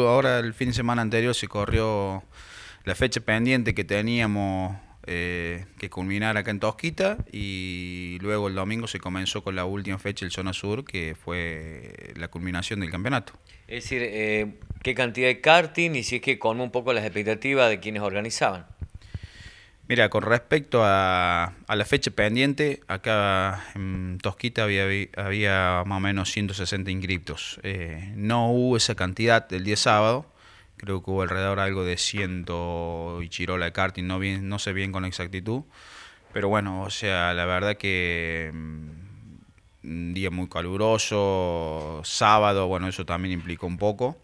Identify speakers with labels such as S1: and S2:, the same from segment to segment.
S1: ahora el fin de semana anterior se corrió la fecha pendiente que teníamos eh, que culminar acá en Tosquita y luego el domingo se comenzó con la última fecha el Zona Sur que fue la culminación del campeonato.
S2: Es decir, eh, qué cantidad de karting y si es que con un poco las expectativas de quienes organizaban.
S1: Mira, con respecto a, a, la fecha pendiente, acá en Tosquita había, más o menos 160 inscriptos. Eh, no hubo esa cantidad el día sábado, creo que hubo alrededor algo de 100 y chirola de karting, no, bien, no sé bien con exactitud. Pero bueno, o sea, la verdad que mm, un día muy caluroso, sábado, bueno, eso también implicó un poco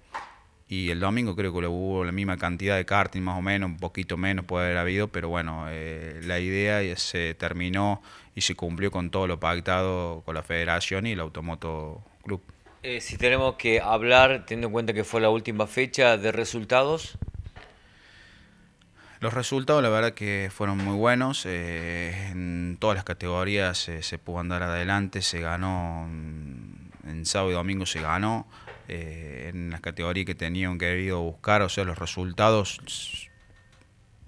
S1: y el domingo creo que hubo la misma cantidad de karting, más o menos, un poquito menos puede haber habido, pero bueno, eh, la idea eh, se terminó y se cumplió con todo lo pactado con la federación y el Automoto Club.
S2: Eh, si tenemos que hablar, teniendo en cuenta que fue la última fecha, de resultados.
S1: Los resultados, la verdad, que fueron muy buenos. en todas las categorías se pudo andar adelante. Se ganó, mm, en sábado y domingo se ganó. Eh, en las categorías que tenían que a buscar, o sea, los resultados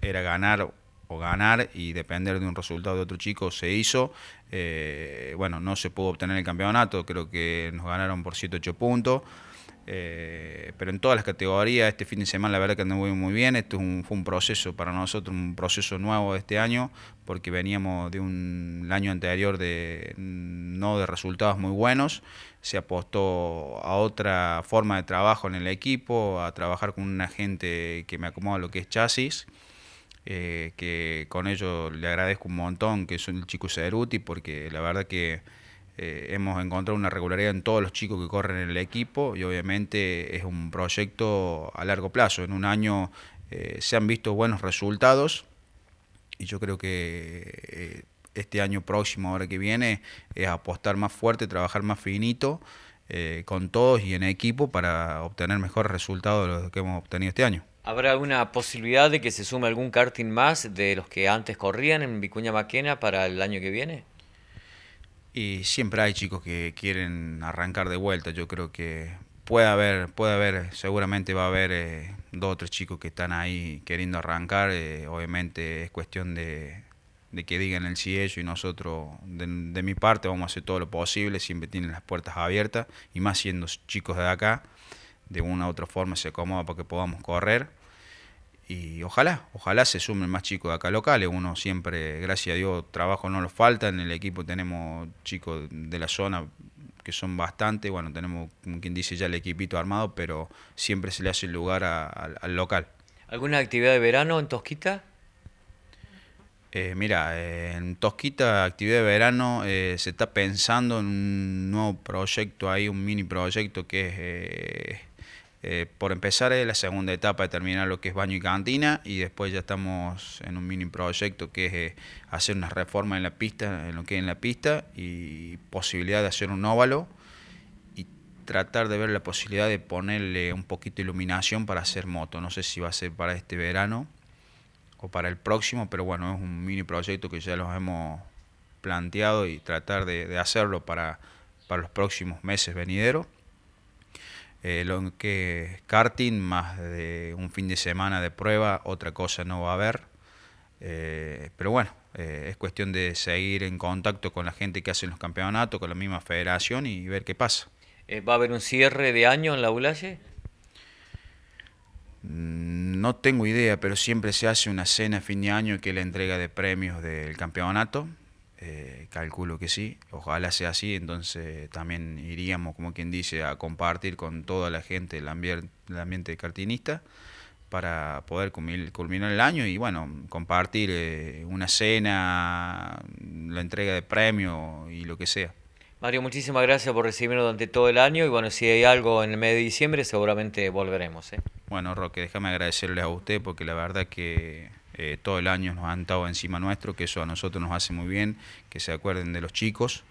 S1: era ganar o ganar y depender de un resultado de otro chico se hizo. Eh, bueno, no se pudo obtener el campeonato, creo que nos ganaron por 7-8 puntos. Eh, pero en todas las categorías, este fin de semana la verdad que andamos muy bien, esto fue un proceso para nosotros, un proceso nuevo este año, porque veníamos de un año anterior de no de resultados muy buenos, se apostó a otra forma de trabajo en el equipo, a trabajar con una gente que me acomoda lo que es chasis. Eh, que con ello le agradezco un montón, que es el chico Ceruti, porque la verdad que eh, hemos encontrado una regularidad en todos los chicos que corren en el equipo y obviamente es un proyecto a largo plazo. En un año eh, se han visto buenos resultados y yo creo que eh, este año próximo, ahora que viene, es apostar más fuerte, trabajar más finito con todos y en equipo para obtener mejores resultados de los que hemos obtenido este año.
S2: ¿Habrá alguna posibilidad de que se sume algún karting más de los que antes corrían en Vicuña Maquena para el año que viene? Y siempre hay chicos
S1: que quieren arrancar de vuelta. Yo creo que puede haber, puede haber, seguramente va a haber eh, dos o tres chicos que están ahí queriendo arrancar. Eh, obviamente es cuestión de, que digan el sí ellos y nosotros, de, de, mi parte, vamos a hacer todo lo posible. Siempre tienen las puertas abiertas y más siendo chicos de acá, de una u otra forma se acomoda para que podamos correr y ojalá, ojalá se sumen más chicos de acá locales. Uno siempre, gracias a Dios, trabajo no nos falta. En el equipo tenemos chicos de la zona que son bastante. Bueno, tenemos, como quien dice, ya el equipito armado, pero siempre se le hace el lugar al local. ¿Alguna actividad de verano en Tosquita? Eh, mira, eh, en Tosquita, actividad de verano, eh, se está pensando en un nuevo proyecto ahí, un mini proyecto que es eh, por empezar es la segunda etapa de terminar lo que es baño y cantina y después ya estamos en un mini proyecto que es eh, hacer una reforma en la pista, en lo que es en la pista y posibilidad de hacer un óvalo y tratar de ver la posibilidad de ponerle un poquito de iluminación para hacer moto. No sé si va a ser para este verano o para el próximo, pero bueno, es un mini proyecto que ya los hemos planteado y tratar de, hacerlo para, para los próximos meses venideros. Eh, lo que es karting, más de un fin de semana de prueba, otra cosa no va a haber. Eh, pero bueno, eh, es cuestión de seguir en contacto con la gente que hace los campeonatos, con la misma federación y ver qué pasa.
S2: ¿Va a haber un cierre de año en la ULACE?
S1: Mm, no tengo idea, pero siempre se hace una cena fin de año que es la entrega de premios del campeonato calculo que sí, ojalá sea así, entonces también iríamos, como quien dice, a compartir con toda la gente el, ambiente, el ambiente cartinista para poder culminar el año y bueno, compartir eh, una cena, la entrega de premio y lo que sea. Mario,
S2: muchísimas gracias por recibirnos durante todo el año y bueno, si hay algo en el mes de diciembre seguramente volveremos.
S1: ¿eh? Bueno, Roque, déjame agradecerle a usted porque la verdad que eh, todo el año nos han estado encima nuestro, que eso a nosotros nos hace muy bien, que se acuerden de los chicos.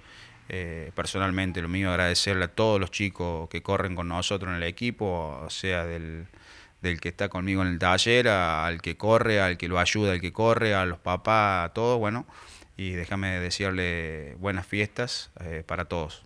S1: Eh, personalmente, lo mío agradecerle a todos los chicos que corren con nosotros en el equipo, o sea, del, del que está conmigo en el taller, al que corre, al que lo ayuda, al que corre, a los papás, a todos, bueno, y déjame decirle buenas fiestas eh, para todos.